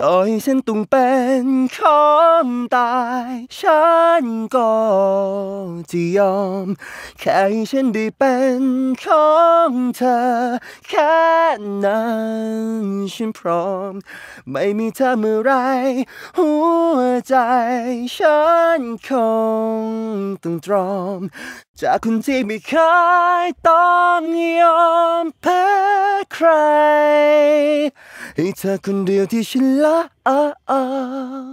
ต่อให้ฉันต้องเป็นคอมตายฉันก็จะยอมแค่ให้ฉันได้เป็นของเธอ แค่นั้นฉันพร้อม ไม่มีเธอเมื่อไรหัวใจฉันคงต้องตรอม จากคนที่ไม่เคยต้องยอมแพ้ใคร 이차 군대 어디신라 아, 아.